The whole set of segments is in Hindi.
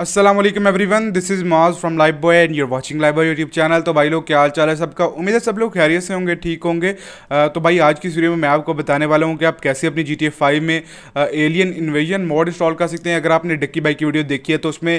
Aslam everyone this is Maaz from life boy and you're watching life boy YouTube channel तो भाई लोग क्या हाल चाल है सबका उम्मीद है सब लोग खैरियत से होंगे ठीक होंगे तो भाई आज की वीडियो में मैं आपको बताने वाला हूँ कि आप कैसे अपनी जी टी एफ फाइव में एलियन इन्वेजन मॉड इंस्टॉल कर सकते हैं अगर आपने डक्की बाई की वीडियो देखी है तो उसमें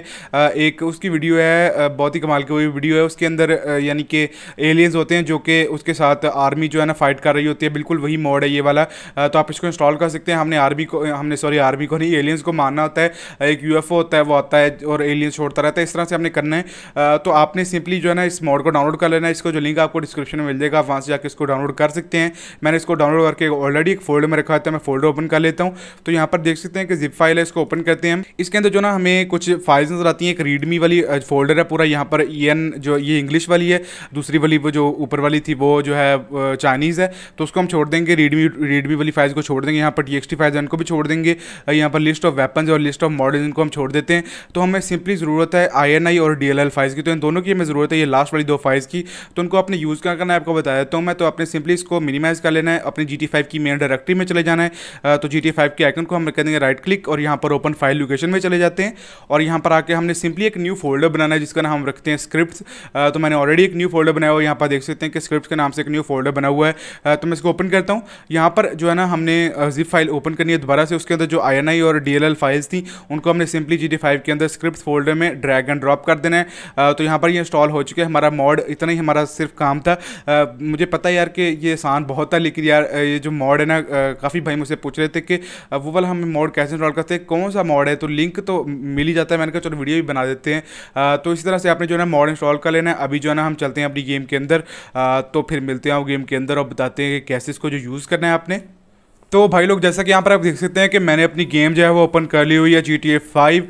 एक उसकी वीडियो है बहुत ही कमाल की हुई वीडियो है उसके अंदर यानी कि एलियंस होते हैं जो कि उसके साथ आर्मी जो है ना फाइट कर रही होती है बिल्कुल वही मॉड है ये वाला तो आप इसको इंस्टॉल कर सकते हैं हमने आर्मी को हमने सॉरी आर्मी को नहीं एलियंस को मारना होता है एक यू होता है वो आता है और एलियन छोड़ता रहता है इस तरह से आपने करना है तो आपने सिंपली जो है ना इस मॉड को डाउनलोड कर लेना है इसको जो लिंक आपको डिस्क्रिप्शन में मिल जाएगा आप वहाँ से जाकर इसको डाउनलोड कर सकते हैं मैंने इसको डाउनलोड करके ऑलरेडी एक फोल्डर में रखा होता है मैं फोल्डर ओपन कर लेता हूँ तो यहाँ पर देख सकते हैं कि जिप फाइल है इसको ओपन करते हैं इसके अंदर जो ना हमें कुछ फाइल्स नजर आती हैं एक रीडमी वाली फोल्डर है पूरा यहाँ पर ई जो ये इंग्लिश वाली है दूसरी वाली वो जो ऊपर वाली थी वो जो है चाइनीज़ है तो उसको हम छोड़ देंगे रीडमी रीडमी वाली फाइल्स को छोड़ देंगे यहाँ पर टी एक्सटी फाइल्स इनको भी छोड़ देंगे यहाँ पर लिस्ट ऑफ वेपन्स और लिस्ट ऑफ मॉडल्स इनको हम छोड़ देते हैं तो हमें हमें सिंपली ज़रूरत है आई और डी फाइल्स की तो इन दोनों की हमें ज़रूरत है ये लास्ट वाली दो फाइल्स की तो उनको आपने यूज़ क्या करना है आपको बताया देता तो हूँ मैं तो आपने सिंपली इसको मिनिमाइज़ कर लेना है अपनी जी टी की मेन डायरेक्टरी में चले जाना है तो जी टी के आइकन को हम कह देंगे राइट क्लिक और यहाँ पर ओपन फाइल लोकेशन में चले जाते हैं और यहाँ पर आकर हमने सिंपली एक न्यू फोल्डर बनाना है जिसका नाम हम रखते हैं स्क्रिप्ट तो मैंने ऑलरेडी एक न्यू फोल्डर बनाया हुआ यहाँ पर देख सकते हैं कि स्क्रिप्ट के नाम से एक न्यू फोल्डर बना हुआ है तो मैं इसको ओपन करता हूँ यहाँ पर जो है ना हमने जिप फाइल ओपन करनी है दोबारा से उसके अंदर जो आई और डी फाइल्स थी उनको हमने सिंपली जी के अंदर स्क्रिप्ट स्क्रिप्ट फोल्डर में ड्रैग एंड ड्रॉप कर देना है तो यहाँ पर ये इंस्टॉल हो चुके हैं हमारा मॉड इतना ही हमारा सिर्फ काम था मुझे पता है यार कि ये आसान बहुत था लेकिन यार ये जो मॉड है ना काफ़ी भाई मुझसे पूछ रहे थे कि वो वाला हम मॉड कैसे इंस्टॉल करते हैं कौन सा मॉड है तो लिंक तो मिल ही जाता है मैंने कहा चलो वीडियो भी बना देते हैं तो इसी तरह से आपने जो है ना मॉड इंस्टॉल कर लेना है अभी जो है ना हम चलते हैं अपनी गेम के अंदर तो फिर मिलते हैं गेम के अंदर और बताते हैं कि कैसे इसको जो यूज़ करना है आपने तो भाई लोग जैसा कि यहाँ पर आप देख सकते हैं कि मैंने अपनी गेम जो है वो ओपन कर ली हुई है जी टी ए फाइव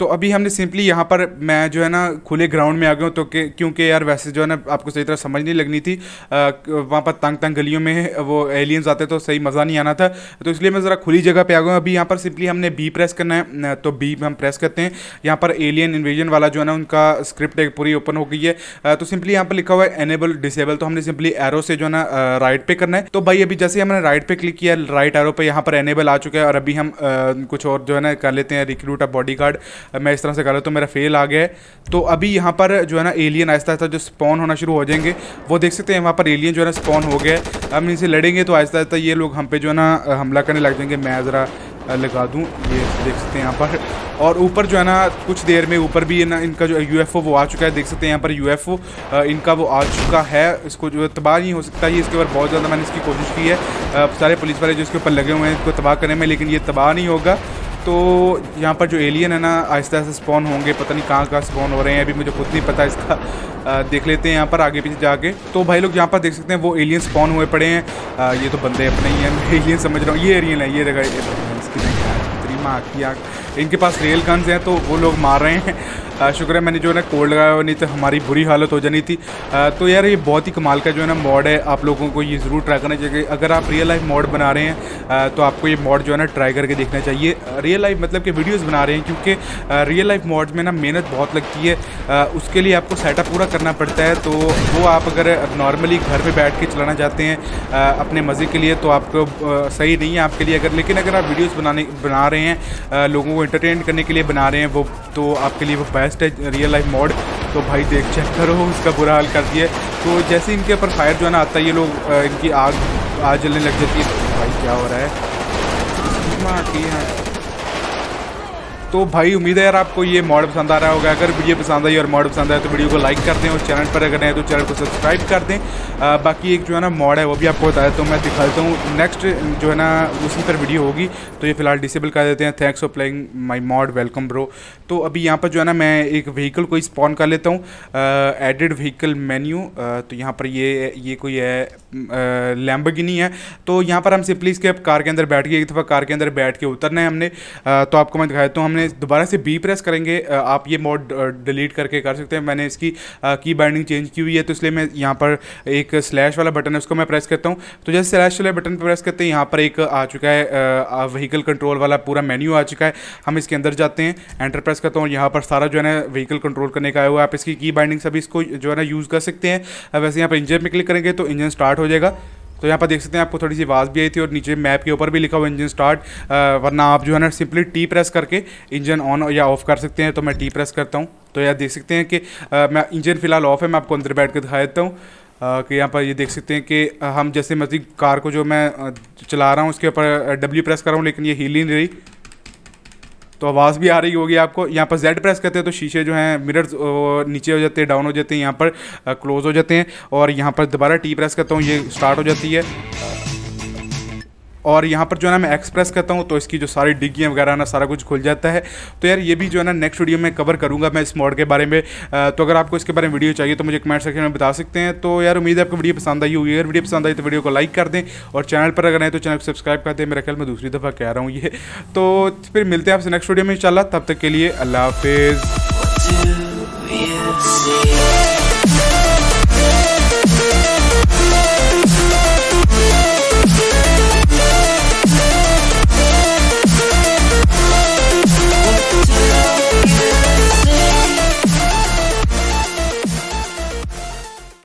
तो अभी हमने सिंपली यहाँ पर मैं जो है ना खुले ग्राउंड में आ गया हूँ तो क्योंकि यार वैसे जो है ना आपको सही तरह समझ नहीं लगनी थी वहाँ पर तंग तंग गलियों में वो एलियंस आते तो सही मज़ा नहीं आना था तो इसलिए मैं ज़रा खुली जगह पर आ गया हूँ अभी यहाँ पर सिंपली हमने बी प्रेस करना है तो बी हम प्रेस करते हैं यहाँ पर एलियन इन्वेजन वाला जो है ना उनका स्क्रिप्ट एक पूरी ओपन हो गई है तो सिंपली यहाँ पर लिखा हुआ है एनेबल डिसेबल तो हमने सिंपली एरो से जो है ना राइट पे करना है तो भाई अभी जैसे हमने राइट पे क्लिक किया राइट एरो पे यहाँ पर एनेबल आ चुका है और अभी हम आ, कुछ और जो है ना कर लेते हैं रिक्रूट अब बॉडी गार्ड मैं इस तरह से कर लेता तो मेरा फेल आ गया है तो अभी यहाँ पर जो है ना एलियन आहिस्ता आहिस्ता जो स्पॉन होना शुरू हो जाएंगे वो देख सकते हैं वहाँ पर एलियन जो है ना स्पॉन हो गया हम इनसे लड़ेंगे तो आहिस्ता आहिस्ता ये लोग हम पे जो है ना हमला करने लग जाएंगे मैं ज़रा लगा दूँ ये देख सकते हैं यहाँ पर और ऊपर जो है ना कुछ देर में ऊपर भी ना इनका जो यूएफओ वो आ चुका है देख सकते हैं यहाँ पर यूएफओ इनका वो आ चुका है इसको जो तबाह नहीं हो सकता ये इसके ऊपर बहुत ज़्यादा मैंने इसकी कोशिश की है सारे पुलिस वाले जो इसके ऊपर लगे हुए हैं इसको तबाह करने में लेकिन ये तबाह नहीं होगा तो यहाँ पर जो एलियन है ना आहिस्ता आहिस्ता स्पॉन होंगे पता नहीं कहाँ कहाँ स्पॉन हो रहे हैं अभी मुझे खुद नहीं पता इसका आ, देख लेते हैं यहाँ पर आगे पीछे जाके तो भाई लोग यहाँ पर देख सकते हैं वो एलियन स्पॉन हुए पड़े हैं आ, ये तो बंदे अपने ही हैं एलियन समझ रहा हूँ ये एलियन है ये जगह तो- की आँख इनके पास रेल गन्स हैं तो वो लोग मार रहे हैं शुक्र है मैंने जो है ना कोल्ड लगाया हुआ नहीं तो हमारी बुरी हालत हो जानी थी तो यार ये बहुत ही कमाल का जो है ना मॉड है आप लोगों को ये ज़रूर ट्राई करना चाहिए अगर आप रियल लाइफ मॉड बना रहे हैं तो आपको ये मॉड जो है ना ट्राई करके देखना चाहिए रियल लाइफ मतलब कि वीडियोज़ बना रहे हैं क्योंकि रियल लाइफ मॉड में ना मेहनत बहुत लगती है उसके लिए आपको सेटअप पूरा करना पड़ता है तो वो आप अगर नॉर्मली घर पर बैठ के चलाना चाहते हैं अपने मज़े के लिए तो आपको सही नहीं है आपके लिए अगर लेकिन अगर आप वीडियोज़ बनाने बना रहे हैं लोगों को इंटरटेन करने के लिए बना रहे हैं वो तो आपके लिए वो बेस्ट बेस्ट है रियल लाइफ मॉड तो भाई देख चेक करो उसका बुरा हाल कर दिया तो जैसे इनके ऊपर फायर जो है ना आता है ये लोग इनकी आग आग जलने लग जाती है तो भाई क्या हो रहा है है तो भाई उम्मीद है यार आपको ये मॉडल पसंद आ रहा होगा अगर वीडियो पसंद आई और मॉडल पसंद आया तो वीडियो को लाइक कर दें और चैनल पर अगर नए तो चैनल को सब्सक्राइब कर दें आ, बाकी एक जो है ना मॉड है वो भी आपको बता तो मैं दिखा देता हूँ नेक्स्ट जो है ना उसी पर वीडियो होगी तो ये फिलहाल डिसेबल कर देते हैं thanks for playing my mod welcome bro तो अभी यहाँ पर जो है ना मैं एक व्हीकल को स्पॉन कर लेता हूँ एडिड व्हीकल मेन्यू तो यहाँ पर ये ये कोई है लैम्बगिनी है तो यहाँ पर हम सिंपली इसके कार के अंदर बैठ गए एक दफ़ा कार के अंदर बैठ के उतरना है हमने तो आपको मैं दिखा देता हूँ हमने मैंने दोबारा से बी प्रेस करेंगे आप ये मोड डिलीट करके कर सकते हैं मैंने इसकी की बाइंडिंग चेंज की हुई है तो इसलिए मैं यहाँ पर एक स्लैश वाला बटन है उसको मैं प्रेस करता हूँ तो जैसे स्लैश वाले बटन पर प्रेस करते हैं यहाँ पर एक आ चुका है व्हीकल कंट्रोल वाला पूरा मेन्यू आ चुका है हम इसके अंदर जाते हैं एंटर प्रेस करता हूँ यहाँ पर सारा जो है ना व्हीकल कंट्रोल करने का आया हुआ आप इसकी की बाइंडिंग सभी इसको जो है ना यूज़ कर सकते हैं वैसे यहाँ पर इंजन में क्लिक करेंगे तो इंजन स्टार्ट हो जाएगा तो यहाँ पर देख सकते हैं आपको थोड़ी सी आवाज़ भी आई थी और नीचे मैप के ऊपर भी लिखा हुआ इंजन स्टार्ट वरना आप जो है ना सिंपली टी प्रेस करके इंजन ऑन या ऑफ़ कर सकते हैं तो मैं टी प्रेस करता हूँ तो यहाँ देख सकते हैं कि मैं इंजन फ़िलहाल ऑफ़ है मैं आपको अंदर बैठ कर दिखा देता हूँ कि यहाँ पर ये देख सकते हैं कि हम जैसे मर्जी कार को जो मैं चला रहा हूँ उसके ऊपर डब्ल्यू प्रेस कर रहा हूँ लेकिन ये हिल ही नहीं रही तो आवाज़ भी आ रही होगी आपको यहाँ पर जेड प्रेस करते हैं तो शीशे जो हैं मिरर्स नीचे हो जाते हैं डाउन हो जाते हैं यहाँ पर क्लोज़ हो जाते हैं और यहाँ पर दोबारा टी प्रेस करता हूँ ये स्टार्ट हो जाती है और यहाँ पर जो है ना मैं एक्सप्रेस करता हूँ तो इसकी जो सारी डिग्गियाँ वगैरह ना सारा कुछ खुल जाता है तो यार ये भी जो है ना नेक्स्ट वीडियो में कवर करूँगा मैं इस मॉड के बारे में तो अगर आपको इसके बारे में वीडियो चाहिए तो मुझे कमेंट सेक्शन में बता सकते हैं तो यार उम्मीद है आपको वीडियो पसंद आई होगी अगर वीडियो पसंद आई तो वीडियो को लाइक कर दें और चैनल पर अगर नहीं तो चैनल को सब्सक्राइब कर दें मेरे ख्याल में दूसरी दफ़ा कह रहा हूँ ये तो फिर मिलते हैं आपसे नेक्स्ट वीडियो में इंशाल्लाह तब तक के लिए अल्लाह हाफिज़